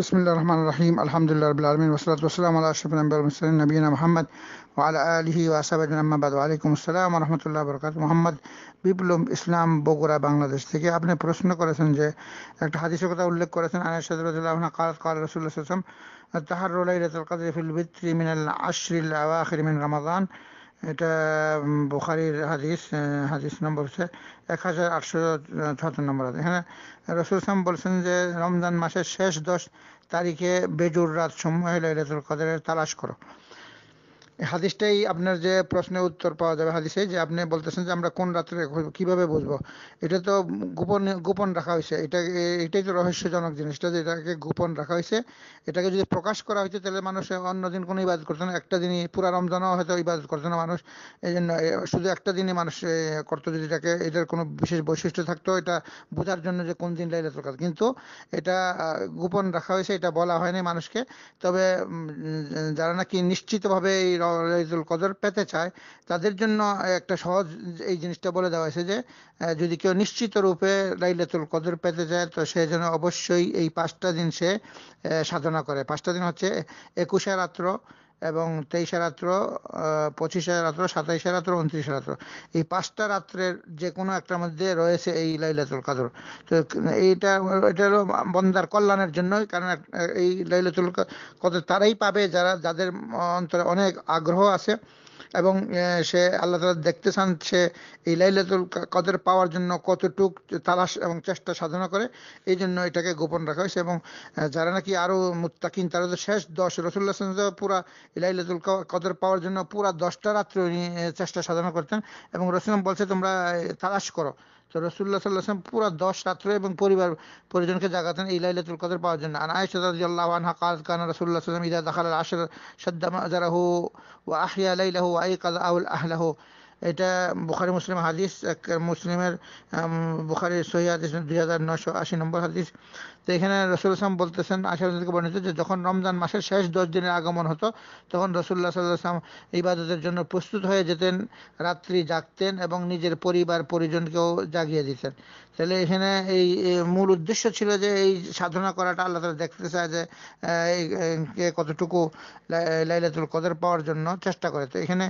بسم الله الرحمن الرحيم الحمد لله رب العالمين والصلاة والسلام على أشرف الأنبياء والمرسلين نبينا محمد وعلى آله وأصحابه أما بعد وعليكم السلام ورحمة الله وبركاته محمد بيبلوم إسلام بوغورا بنغلاديش تكي أبنى থেকে كورسن প্রশ্ন করেছেন যে একটা হাদিসের كورسن উল্লেখ করেছেন رضي الله عنه قال قال رسول الله صلى الله عليه وسلم التحرر ليلة القدر في الوتر من العشر الأواخر من رمضان এটা বুখারির হাদিস হাদিস নম্বর হচ্ছে এক হাজার আটশো ছত্তর নম্বর হাদিস হ্যাঁ রসুল সাম বলছেন যে রমজান মাসের শেষ দশ তারিখে বেজুর রাত হলে লাইলাতুল কদরের তালাশ করো হাদিসটাই আপনার যে প্রশ্নের উত্তর পাওয়া যাবে হাদিসে যে আপনি বলতেছেন যে আমরা কোন রাত্রে কিভাবে বুঝবো এটা তো গোপন গোপন রাখা হয়েছে এটা এটাই তো রহস্যজনক জিনিসটা যে এটাকে গোপন রাখা হয়েছে এটাকে যদি প্রকাশ করা হয়েছে তাহলে মানুষ অন্যদিন কোনো ইবাদত করতো না একটা দিনই পুরা রমজানও হয়তো ইবাদত করতো না মানুষ এই জন্য শুধু একটা দিনই মানুষ করতো যদি এটাকে এটার কোনো বিশেষ বৈশিষ্ট্য থাকতো এটা বোঝার জন্য যে কোন দিন লাইলাতুল দরকার কিন্তু এটা গোপন রাখা হয়েছে এটা বলা হয়নি মানুষকে তবে যারা নাকি নিশ্চিতভাবে এই রাইজুল কদর পেতে চায় তাদের জন্য একটা সহজ এই জিনিসটা বলে দেওয়া হয়েছে যে যদি কেউ নিশ্চিত রূপে লাইলাতুল কদর পেতে চায় তো সে যেন অবশ্যই এই পাঁচটা দিন সে সাধনা করে পাঁচটা দিন হচ্ছে একুশে রাত্র এবং তেইশে রাত্র পঁচিশে রাত্র সাতাইশে রাত্র উনত্রিশে রাত্র এই পাঁচটা রাত্রের যে কোনো একটার মধ্যে রয়েছে এই লাইলাতুল কাদর তো এইটা এটা হলো বন্দার কল্যাণের জন্যই কারণ এই লাইলাতুল কদর তারাই পাবে যারা যাদের অন্তরে অনেক আগ্রহ আছে এবং সে আল্লাহ তালা দেখতে চান সে এই লাইলাতুল কদর পাওয়ার জন্য কতটুক তালাশ এবং চেষ্টা সাধনা করে এই জন্য এটাকে গোপন রাখা হয়েছে এবং যারা নাকি আরও মুত্তাকিন তারা তো শেষ দশ রসুল্লাহ পুরা লাইলাতুল কদর পাওয়ার জন্য পুরা দশটা রাত্র চেষ্টা সাধনা করতেন এবং রসুল বলছে তোমরা তালাশ করো তো রসুল্লাহ সাল্লাহাম পুরো দশ রাত্র এবং পরিবার পরিজনকে জাগাতেন এই লাইলাতুল কদর পাওয়ার জন্য আন আয়েশা রাদিয়াল্লাহু আনহা কাজ কান রাসূলুল্লাহ সাল্লাল্লাহু আলাইহি ওয়া সাল্লাম ইদা দাখালাল আশর শাদ্দা মাজারাহু ওয়া আহিয়া লাইলাহু ওয়া আইকাযা আউল আহলাহু এটা বুখারি মুসলিম হাদিস এক মুসলিমের বুখারি সহি হাদিস দুই হাজার নশো আশি নম্বর হাদিস তো এখানে রসুল্লাহাম বলতেছেন আশাকে বর্ণিত যে যখন রমজান মাসের শেষ দশ দিনের আগমন হতো তখন রসুল্লাহ সাল্লাম ইবাদতের জন্য প্রস্তুত হয়ে যেতেন রাত্রি জাগতেন এবং নিজের পরিবার পরিজনকেও জাগিয়ে দিতেন তাহলে এখানে এই মূল উদ্দেশ্য ছিল যে এই সাধনা করাটা আল্লাহ তালা দেখতে চায় যে কে কতটুকু লাইলাতুল কদর পাওয়ার জন্য চেষ্টা করে তো এখানে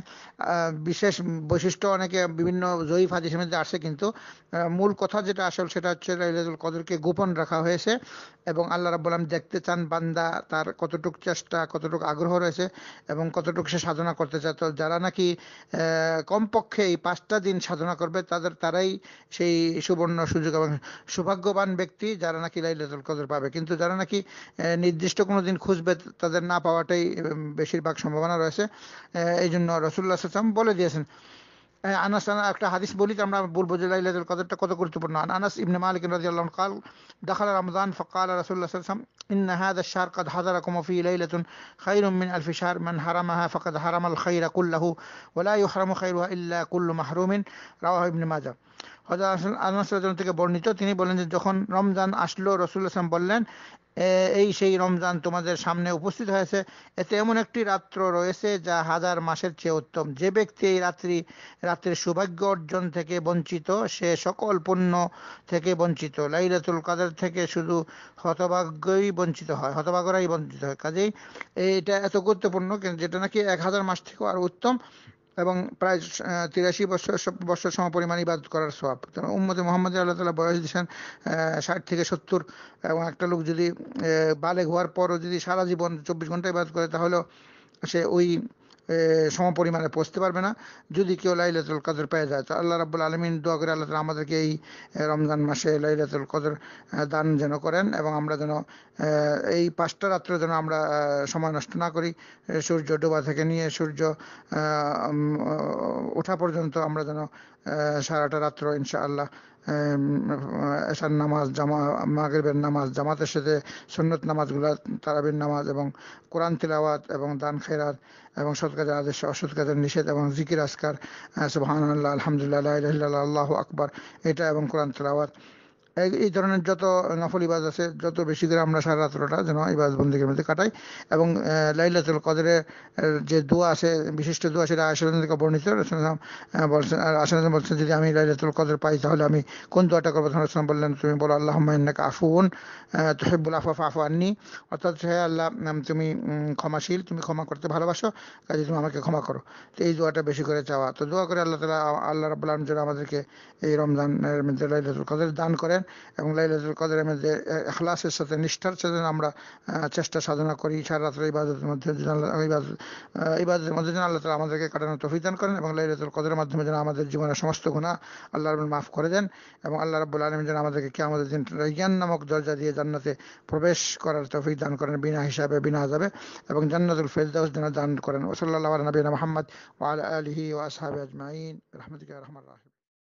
বিশেষ বৈশিষ্ট্য অনেকে বিভিন্ন জয়ীফ হাদিসের মধ্যে আসে কিন্তু মূল কথা যেটা আসল সেটা হচ্ছে লাইলাতুল কদরকে গোপন রাখা হয়েছে এবং আল্লাহ রাবুল আলম দেখতে চান বান্দা তার কতটুক চেষ্টা কতটুক আগ্রহ রয়েছে এবং কতটুক সে সাধনা করতে চায় তো যারা নাকি কমপক্ষে এই পাঁচটা দিন সাধনা করবে তাদের তারাই সেই সুবর্ণ সুযোগ এবং সৌভাগ্যবান ব্যক্তি যারা নাকি লাইলাতুল কদর পাবে কিন্তু যারা নাকি নির্দিষ্ট কোনো দিন খুঁজবে তাদের না পাওয়াটাই বেশিরভাগ সম্ভাবনা রয়েছে এই জন্য রসুল্লাহ সাল্লাম বলে দিয়েছেন আনাস একটা হাদিস বলি আমরা বলবো যে লাইলাতুল কদরটা কত গুরুত্বপূর্ণ আনাস ইবনে মালিক রাদিয়াল্লাহু আনহু قال دخل رمضان فقال رسول الله صلى الله عليه وسلم ان هذا الشهر قد حضركم فيه ليله خير من الف شهر من حرمها فقد حرم الخير كله ولا يحرم خيرها الا كل محروم رواه ابن ماجه হজরত থেকে বর্ণিত তিনি বলেন যে যখন রমজান আসলো রসুল আসলাম বললেন এই সেই রমজান তোমাদের সামনে উপস্থিত হয়েছে এতে এমন একটি রাত্র রয়েছে যা হাজার মাসের চেয়ে উত্তম যে ব্যক্তি এই রাত্রি রাত্রির সৌভাগ্য অর্জন থেকে বঞ্চিত সে সকল পণ্য থেকে বঞ্চিত লাইলাতুল কাদের থেকে শুধু হতভাগ্যই বঞ্চিত হয় হতভাগ্যরাই বঞ্চিত হয় কাজেই এটা এত গুরুত্বপূর্ণ যেটা নাকি এক হাজার মাস থেকেও আরো উত্তম এবং প্রায় তিরাশি বছর বছর সমপরিমাণ ইবাদত করার সব উম্মতে মোহাম্মদ আল্লাহ তালা বয়স দিয়েছেন ষাট থেকে সত্তর এবং একটা লোক যদি বালেক হওয়ার পরও যদি সারা জীবন চব্বিশ ঘন্টা ইবাদত করে তাহলেও সে ওই সম পরিমাণে পৌঁছতে পারবে না যদি কেউ লাইলাতুল কদর পেয়ে যায় তো আল্লাহ রাবুল আলমিন দোয়া করে আল্লাহ আমাদেরকে এই রমজান মাসে লাইলাতুল কদর দান যেন করেন এবং আমরা যেন এই পাঁচটা রাত্র যেন আমরা সময় নষ্ট না করি সূর্য ডোবা থেকে নিয়ে সূর্য ওঠা পর্যন্ত আমরা যেন সারাটা রাত্র ইনশাআল্লাহ এশার নামাজ জামা মাগরিবের নামাজ জামাতের সাথে সুন্নত নামাজগুলো তারাবির নামাজ এবং কোরআন তিলাওয়াত এবং দান খেরাত এবং সৎ কাজের আদেশ অসৎ কাজের নিষেধ এবং জিকির আসকার সুবাহ আলহামদুলিল্লাহ আল্লাহ আকবর এটা এবং কোরআন তিলাওয়াত এই ধরনের যত নফল ইবাজ আছে যত বেশি করে আমরা সারা রাত্রটা যেন ইবাদ বন্দীকের মধ্যে কাটাই এবং লাইলাতুল কদরের যে দোয়া আছে বিশিষ্ট দোয়া সেটা আসলে থেকে বর্ণিত বলছেন আশান বলছেন যদি আমি লাইলাতুল কদর পাই তাহলে আমি কোন দোয়াটা করবো রসলাম বললেন তুমি বলো আল্লাহ মাইনাকে আফুন তহেবুল আফাফ আফু আননি অর্থাৎ হে আল্লাহ তুমি ক্ষমাশীল তুমি ক্ষমা করতে ভালোবাসো কাজে তুমি আমাকে ক্ষমা করো তো এই দোয়াটা বেশি করে চাওয়া তো দোয়া করে আল্লাহ তালা আল্লাহ রবাহ যেন আমাদেরকে এই রমজানের মধ্যে লাইলাতুল কদর দান করেন এবং লাইলাতুল কদরের মধ্যে এখলাসের সাথে নিষ্ঠার সাথে আমরা চেষ্টা সাধনা করি সারা রাত্রে ইবাদতের মধ্যে ইবাদতের মধ্যে যেন আল্লাহ তালা আমাদেরকে কাটানো তফিদান করেন এবং লাইলাতুল কদরের মাধ্যমে যেন আমাদের জীবনের সমস্ত গুণা আল্লাহ রবুল মাফ করে দেন এবং আল্লাহ রাবুল আলম যেন আমাদেরকে কে আমাদের দিন জ্ঞান নামক দরজা দিয়ে জান্নাতে প্রবেশ করার তফিক দান করেন বিনা হিসাবে বিনা আজাবে এবং জান্নাতুল ফেরদাউস যেন দান করেন ওসল্লা নবীন মোহাম্মদ ওয়াল আলহি ওয়াসাহাবে আজমাইন রহমতুল্লাহ রহমান রাহিম